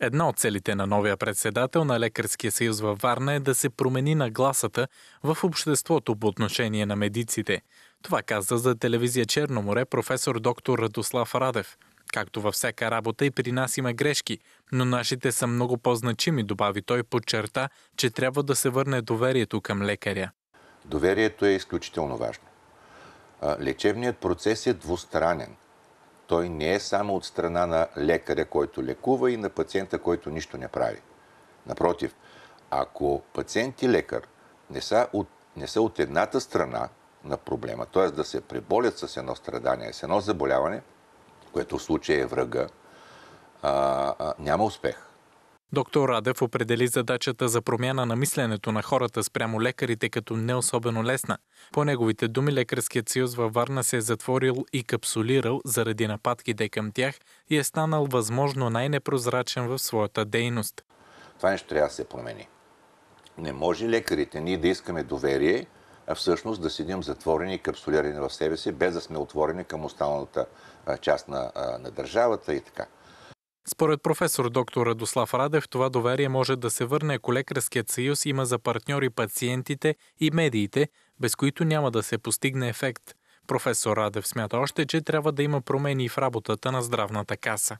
Една от целите на новия председател на Лекарския съюз във Варна е да се промени нагласата в обществото по отношение на медиците. Това каза за телевизия Черно море професор доктор Радослав Радев. Както във всяка работа и при нас има грешки, но нашите са много по-значими, добави той подчерта, че трябва да се върне доверието към лекаря. Доверието е изключително важно. Лечебният процес е двустранен – той не е само от страна на лекаря, който лекува и на пациента, който нищо не прави. Напротив, ако пациент и лекар не са от, не са от едната страна на проблема, т.е. да се преболят с едно страдание, с едно заболяване, което в случая е врага, а, а, няма успех. Доктор Радев определи задачата за промяна на мисленето на хората спрямо лекарите като не особено лесна. По неговите думи, Лекарският съюз във Варна се е затворил и капсулирал заради нападките към тях и е станал възможно най-непрозрачен в своята дейност. Това нещо трябва да се промени. Не може лекарите ние да искаме доверие, а всъщност да седим затворени и капсулирани в себе си, без да сме отворени към останалата част на, на държавата и така. Според професор доктор Радослав Радев, това доверие може да се върне, ако Лекарският съюз има за партньори пациентите и медиите, без които няма да се постигне ефект. Професор Радев смята още, че трябва да има промени в работата на здравната каса.